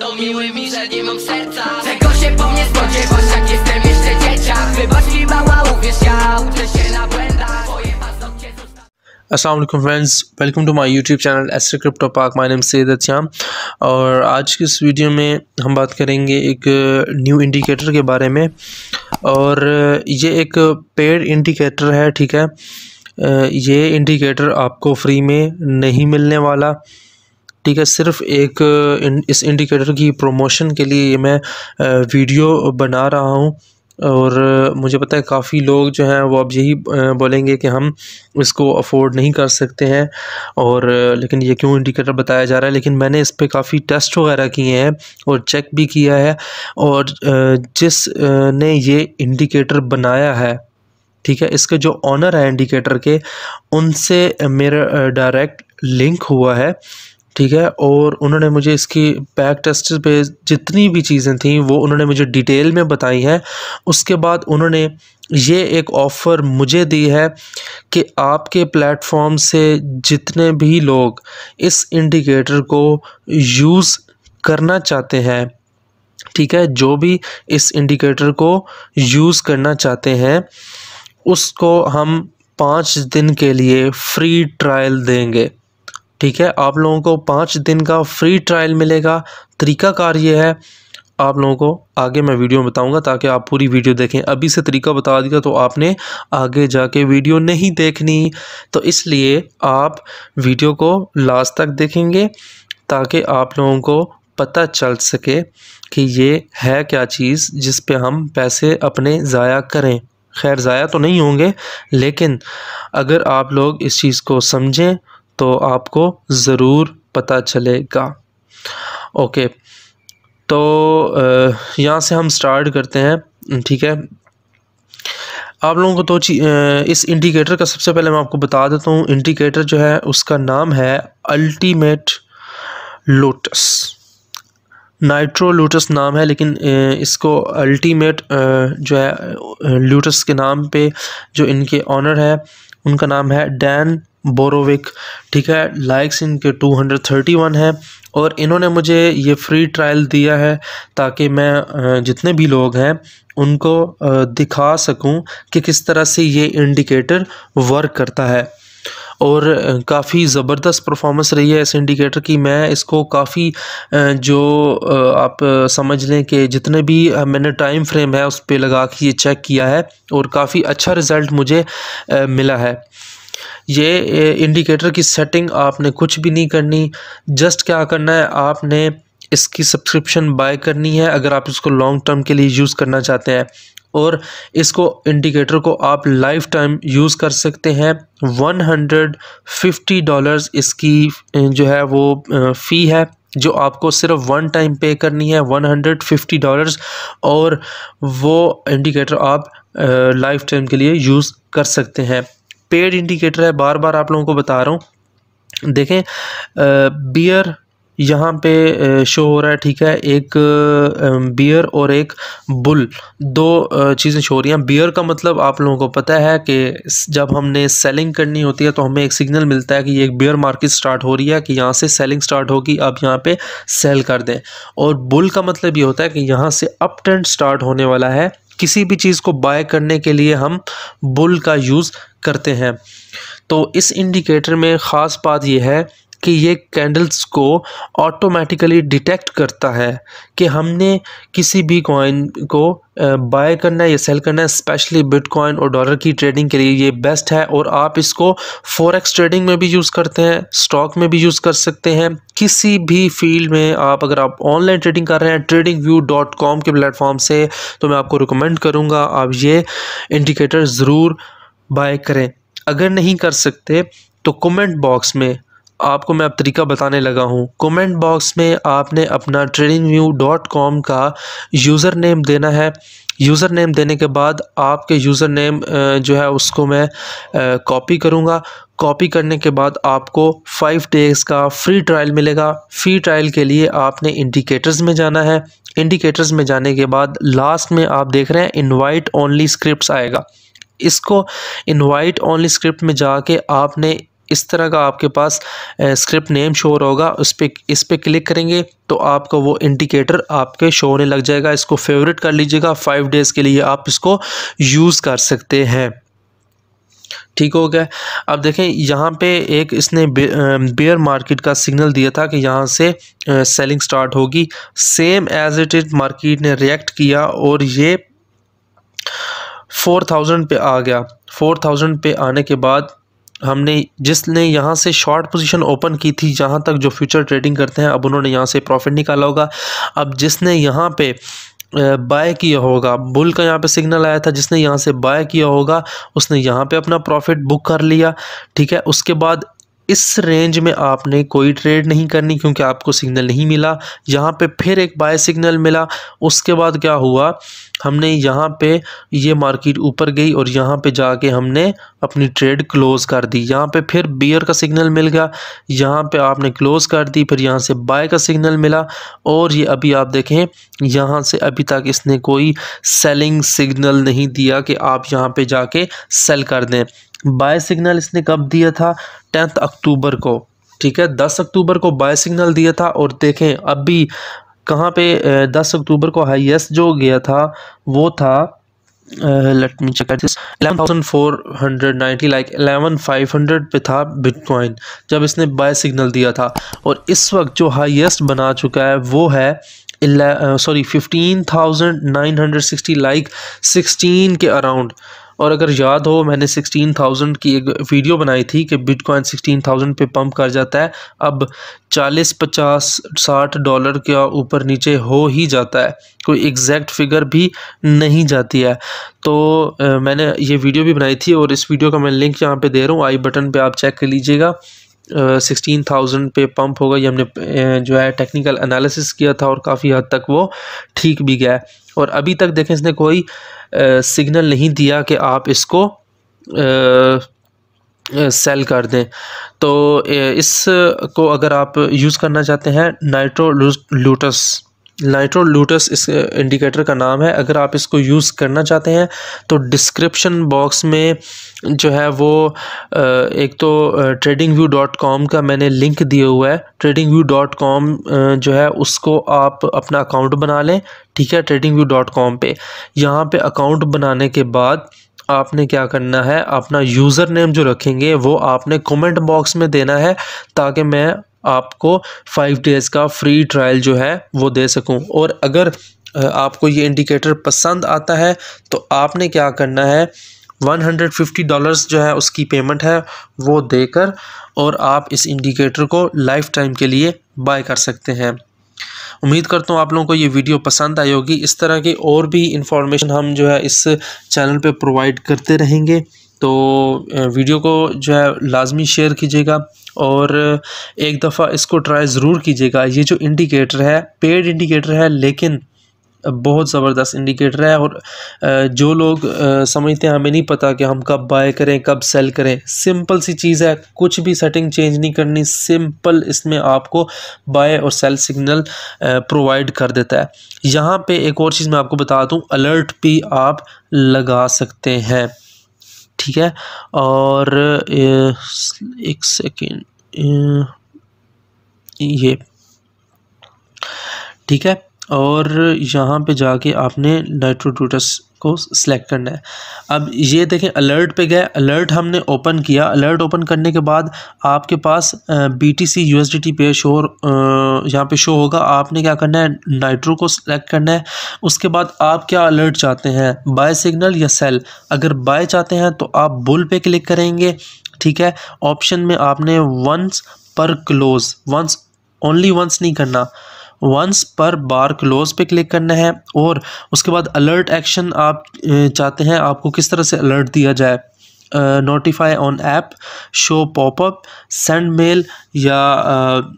radą Miły mi, że nie mam serca Czego się po mnie spodziewasz, jak jestem jeszcze dzieciak Wybacz mi mała, uwierz, ja uczę się na błędach असल friends welcome to my YouTube channel S crypto park my name Saeed Acham और आज के इस video में हम बात करेंगे एक न्यू इंडिकेटर के बारे में और ये एक पेड इंडिकेटर है ठीक है ये इंडिकेटर आपको फ्री में नहीं मिलने वाला ठीक है सिर्फ एक इस इंडिकेटर की प्रमोशन के लिए ये मैं वीडियो बना रहा हूँ और मुझे पता है काफ़ी लोग जो हैं वो अब यही बोलेंगे कि हम इसको अफोर्ड नहीं कर सकते हैं और लेकिन ये क्यों इंडिकेटर बताया जा रहा है लेकिन मैंने इस पर काफ़ी टेस्ट वगैरह किए हैं और चेक भी किया है और जिस ने ये इंडिकेटर बनाया है ठीक है इसके जो ऑनर है इंडिकेटर के उनसे मेरा डायरेक्ट लिंक हुआ है ठीक है और उन्होंने मुझे इसकी बैक टेस्ट पे जितनी भी चीज़ें थी वो उन्होंने मुझे डिटेल में बताई हैं उसके बाद उन्होंने ये एक ऑफ़र मुझे दी है कि आपके प्लेटफॉर्म से जितने भी लोग इस इंडिकेटर को यूज़ करना चाहते हैं ठीक है जो भी इस इंडिकेटर को यूज़ करना चाहते हैं उसको हम पाँच दिन के लिए फ्री ट्रायल देंगे ठीक है आप लोगों को पाँच दिन का फ्री ट्रायल मिलेगा तरीका कार ये है आप लोगों को आगे मैं वीडियो में बताऊंगा ताकि आप पूरी वीडियो देखें अभी से तरीका बता दिया तो आपने आगे जाके वीडियो नहीं देखनी तो इसलिए आप वीडियो को लास्ट तक देखेंगे ताकि आप लोगों को पता चल सके कि ये है क्या चीज़ जिस पे हम पैसे अपने ज़ाया करें खैर ज़ाया तो नहीं होंगे लेकिन अगर आप लोग इस चीज़ को समझें तो आपको ज़रूर पता चलेगा ओके तो यहाँ से हम स्टार्ट करते हैं ठीक है आप लोगों को तो इस इंडिकेटर का सबसे पहले मैं आपको बता देता हूँ इंडिकेटर जो है उसका नाम है अल्टीमेट लोटस नाइट्रो लूटस नाम है लेकिन इसको अल्टीमेट जो है लूटस के नाम पे जो इनके ऑनर है उनका नाम है डैन बोरोविक ठीक है लाइक्स इनके 231 है और इन्होंने मुझे ये फ्री ट्रायल दिया है ताकि मैं जितने भी लोग हैं उनको दिखा सकूं कि किस तरह से ये इंडिकेटर वर्क करता है और काफ़ी ज़बरदस्त परफॉर्मेंस रही है इस इंडिकेटर की मैं इसको काफ़ी जो आप समझ लें कि जितने भी मैंने टाइम फ्रेम है उस पर लगा के ये चेक किया है और काफ़ी अच्छा रिज़ल्ट मुझे मिला है ये इंडिकेटर की सेटिंग आपने कुछ भी नहीं करनी जस्ट क्या करना है आपने इसकी सब्सक्रिप्शन बाय करनी है अगर आप इसको लॉन्ग टर्म के लिए यूज़ करना चाहते हैं और इसको इंडिकेटर को आप लाइफ टाइम यूज़ कर सकते हैं 150 डॉलर्स इसकी जो है वो फ़ी है जो आपको सिर्फ वन टाइम पे करनी है 150 डॉलर्स और वो इंडिकेटर आप लाइफ टाइम के लिए यूज़ कर सकते हैं पेड इंडिकेटर है बार बार आप लोगों को बता रहा हूँ देखें बियर यहाँ पे शो हो रहा है ठीक है एक बियर और एक बुल दो चीज़ें शो हो रही हैं बियर का मतलब आप लोगों को पता है कि जब हमने सेलिंग करनी होती है तो हमें एक सिग्नल मिलता है कि एक बियर मार्केट स्टार्ट हो रही है कि यहाँ से सेलिंग स्टार्ट होगी आप यहाँ पे सेल कर दें और बुल का मतलब ये होता है कि यहाँ से अप ट्रेंड स्टार्ट होने वाला है किसी भी चीज़ को बाय करने के लिए हम बुल का यूज़ करते हैं तो इस इंडिकेटर में ख़ास बात यह है कि ये कैंडल्स को ऑटोमेटिकली डिटेक्ट करता है कि हमने किसी भी कॉइन को बाय करना है या सेल करना है स्पेशली बिटकॉइन और डॉलर की ट्रेडिंग के लिए ये बेस्ट है और आप इसको फॉरेक्स ट्रेडिंग में भी यूज़ करते हैं स्टॉक में भी यूज़ कर सकते हैं किसी भी फील्ड में आप अगर आप ऑनलाइन ट्रेडिंग कर रहे हैं ट्रेडिंग व्यू डॉट कॉम के प्लेटफॉर्म से तो मैं आपको रिकमेंड करूँगा आप ये इंडिकेटर ज़रूर बाय करें अगर नहीं कर सकते तो कमेंट बॉक्स में आपको मैं अब तरीका बताने लगा हूँ कमेंट बॉक्स में आपने अपना ट्रेडिंग व्यू डॉट कॉम का यूज़र नेम देना है यूज़र नेम देने के बाद आपके यूज़र नेम जो है उसको मैं कॉपी करूँगा कॉपी करने के बाद आपको फाइव डेज़ का फ्री ट्रायल मिलेगा फ्री ट्रायल के लिए आपने इंडिकेटर्स में जाना है इंडिकेटर्स में जाने के बाद लास्ट में आप देख रहे हैं इन्वाइट ओनली स्क्रिप्ट आएगा इसको इनवाइट ओनली स्क्रिप्ट में जाके आपने इस तरह का आपके पास स्क्रिप्ट नेम शो रहा होगा उस पर इस पर क्लिक करेंगे तो आपका वो इंडिकेटर आपके शो होने लग जाएगा इसको फेवरेट कर लीजिएगा फाइव डेज़ के लिए आप इसको यूज़ कर सकते हैं ठीक हो गया अब देखें यहाँ पे एक इसने बेयर मार्केट का सिग्नल दिया था कि यहाँ से सेलिंग स्टार्ट होगी same as it is market ने रिएक्ट किया और ये फोर थाउजेंड पे आ गया फोर थाउजेंड पे आने के बाद हमने जिसने यहाँ से शॉर्ट पोजीशन ओपन की थी जहाँ तक जो फ्यूचर ट्रेडिंग करते हैं अब उन्होंने यहाँ से प्रॉफिट निकाला होगा अब जिसने यहाँ पे बाय किया होगा बुल का यहाँ पे सिग्नल आया था जिसने यहाँ से बाय किया होगा उसने यहाँ पे अपना प्रॉफिट बुक कर लिया ठीक है उसके बाद इस रेंज में आपने कोई ट्रेड नहीं करनी क्योंकि आपको सिग्नल नहीं मिला यहाँ पर फिर एक बाय सिग्नल मिला उसके बाद क्या हुआ हमने यहाँ पे ये मार्केट ऊपर गई और यहाँ पे जाके हमने अपनी ट्रेड क्लोज कर दी यहाँ पे फिर बियर का सिग्नल मिल गया यहाँ पे आपने क्लोज कर दी फिर यहाँ से बाय का सिग्नल मिला और ये अभी आप देखें यहाँ से अभी तक इसने कोई सेलिंग सिग्नल नहीं दिया कि आप यहाँ पे जाके सेल कर दें बाय सिग्नल इसने कब दिया था टेंथ अक्टूबर को ठीक है दस अक्टूबर को बाय सिग्नल दिया था और देखें अभी कहाँ पे दस अक्टूबर को हाईएस्ट जो गया था वो था let me check thousand four hundred ninety like eleven five hundred पे था बिटकॉइन जब इसने बाय सिग्नल दिया था और इस वक्त जो हाईएस्ट बना चुका है वो है sorry fifteen thousand nine hundred sixty like sixteen K around और अगर याद हो मैंने सिक्सटीन थाउजेंड की एक वीडियो बनाई थी कि बिटकॉइन सिक्सटीन थाउजेंड पे पंप कर जाता है अब चालीस पचास साठ डॉलर के ऊपर नीचे हो ही जाता है कोई एग्जैक्ट फिगर भी नहीं जाती है तो आ, मैंने ये वीडियो भी बनाई थी और इस वीडियो का मैं लिंक यहाँ पे दे रहा हूँ आई बटन पे आप चेक कर लीजिएगा सिक्सटीन थाउजेंड पे पंप होगा ये हमने जो है टेक्निकल एनालिसिस किया था और काफ़ी हद तक वो ठीक भी गया और अभी तक देखें इसने कोई सिग्नल नहीं दिया कि आप इसको सेल कर दें तो इस को अगर आप यूज़ करना चाहते हैं नाइट्रो लूटस लाइट्रो लूटस इस इंडिकेटर का नाम है अगर आप इसको यूज़ करना चाहते हैं तो डिस्क्रिप्शन बॉक्स में जो है वो एक तो ट्रेडिंग व्यू डॉट कॉम का मैंने लिंक दिया हुआ है ट्रेडिंग व्यू डॉट कॉम जो है उसको आप अपना अकाउंट बना लें ठीक है ट्रेडिंग व्यू डॉट कॉम पर यहाँ पर अकाउंट बनाने के बाद आपने क्या करना है अपना यूज़र नेम जो रखेंगे वो आपने कमेंट बॉक्स में देना है ताकि मैं आपको फाइव डेज़ का फ्री ट्रायल जो है वो दे सकूँ और अगर आपको ये इंडिकेटर पसंद आता है तो आपने क्या करना है 150 डॉलर्स जो है उसकी पेमेंट है वो देकर और आप इस इंडिकेटर को लाइफ टाइम के लिए बाय कर सकते हैं उम्मीद करता हूँ आप लोगों को ये वीडियो पसंद आई होगी इस तरह की और भी इंफॉर्मेशन हम जो है इस चैनल पे प्रोवाइड करते रहेंगे तो वीडियो को जो है लाजमी शेयर कीजिएगा और एक दफ़ा इसको ट्राई ज़रूर कीजिएगा ये जो इंडिकेटर है पेड इंडिकेटर है लेकिन बहुत ज़बरदस्त इंडिकेटर है और जो लोग समझते हैं हमें नहीं पता कि हम कब बाय करें कब सेल करें सिंपल सी चीज़ है कुछ भी सेटिंग चेंज नहीं करनी सिंपल इसमें आपको बाय और सेल सिग्नल प्रोवाइड कर देता है यहाँ पे एक और चीज़ मैं आपको बता दूँ अलर्ट भी आप लगा सकते हैं ठीक है और एक सेकेंड ये ठीक है और यहाँ पे जाके आपने नाइट्रोडोटस को सिलेक्ट करना है अब ये देखें अलर्ट पे गए अलर्ट हमने ओपन किया अलर्ट ओपन करने के बाद आपके पास B T C U S D T पे शो यहाँ पे शो होगा आपने क्या करना है नाइट्रो को सिलेक्ट करना है उसके बाद आप क्या अलर्ट चाहते हैं बाय सिग्नल या सेल अगर बाय चाहते हैं तो आप बुल पे क्लिक करेंगे ठीक है ऑप्शन में आपने वंस पर क्लोज़ वंस ओनली वंस नहीं करना वंस पर बार क्लोज पे क्लिक करना है और उसके बाद अलर्ट एक्शन आप चाहते हैं आपको किस तरह से अलर्ट दिया जाए notify on app show popup send mail या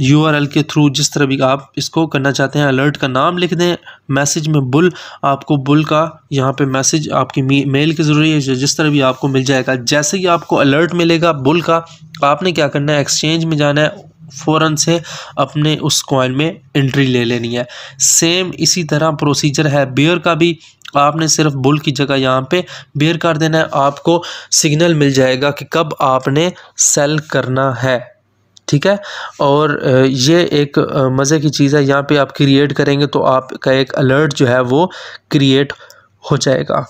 यू आर एल के थ्रू जिस तरह भी आप इसको करना चाहते हैं अलर्ट का नाम लिख दें मैसेज में बुल आपको बुल का यहाँ पे मैसेज आपकी मेल की ज़रूरी है जिस तरह भी आपको मिल जाएगा जैसे ही आपको अलर्ट मिलेगा बुल का आपने क्या करना है एक्सचेंज में जाना है फ़ौर से अपने उस कॉइन में एंट्री ले लेनी है सेम इसी तरह प्रोसीजर है बेयर का भी आपने सिर्फ बुल की जगह यहाँ पे बेयर कर देना है आपको सिग्नल मिल जाएगा कि कब आपने सेल करना है ठीक है और ये एक मज़े की चीज़ है यहाँ पे आप क्रिएट करेंगे तो आपका एक अलर्ट जो है वो क्रिएट हो जाएगा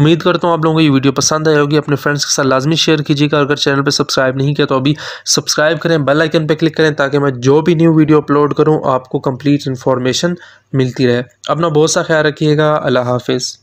उम्मीद करता हूँ आप लोगों को ये वीडियो पसंद आई होगी अपने फ्रेंड्स के साथ लाजमी शेयर कीजिएगा अगर चैनल पर सब्सक्राइब नहीं किया तो अभी सब्सक्राइब करें बेल आइकन पर क्लिक करें ताकि मैं जो भी न्यू वीडियो अपलोड करूँ आपको कंप्लीट इन्फॉर्मेशन मिलती रहे अपना बहुत सा ख्याल रखिएगा अल्लाह हाफिज़